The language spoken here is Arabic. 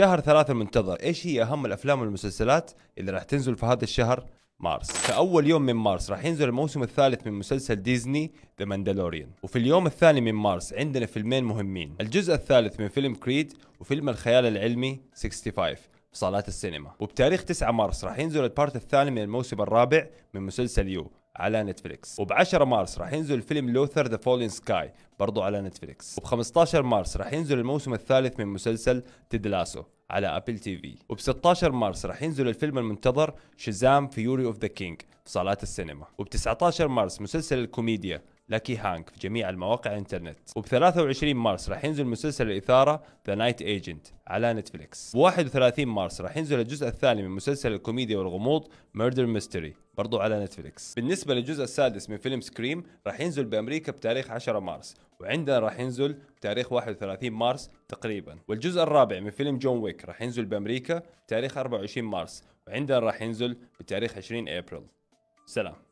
شهر ثلاثة المنتظر ايش هي اهم الافلام والمسلسلات اللي راح تنزل في هذا الشهر مارس فأول يوم من مارس راح ينزل الموسم الثالث من مسلسل ديزني ذا ماندالوريان وفي اليوم الثاني من مارس عندنا فيلمين مهمين الجزء الثالث من فيلم كريد وفيلم الخيال العلمي 65 في صالات السينما وبتاريخ 9 مارس راح ينزل البارت الثاني من الموسم الرابع من مسلسل يو على نتفليكس وب 10 مارس راح ينزل فيلم لوثر ذا فولين سكاي برضو على نتفليكس وب 15 مارس راح ينزل الموسم الثالث من مسلسل تدلاسو على ابل تي في وب 16 مارس راح ينزل الفيلم المنتظر شزام فيوري اوف ذا كينج في صالات السينما وب 19 مارس مسلسل الكوميديا لكي هانك في جميع المواقع الانترنت وب 23 مارس راح ينزل مسلسل الاثاره ذا نايت ايجنت على نتفليكس 31 مارس راح ينزل الجزء الثاني من مسلسل الكوميديا والغموض ميردر ميستري برضو على نتفليكس بالنسبه للجزء السادس من فيلم سكريم راح ينزل بامريكا بتاريخ 10 مارس وعندنا راح ينزل بتاريخ 31 مارس تقريبا والجزء الرابع من فيلم جون ويك راح ينزل بامريكا بتاريخ 24 مارس وعندنا راح ينزل بتاريخ 20 ابريل سلام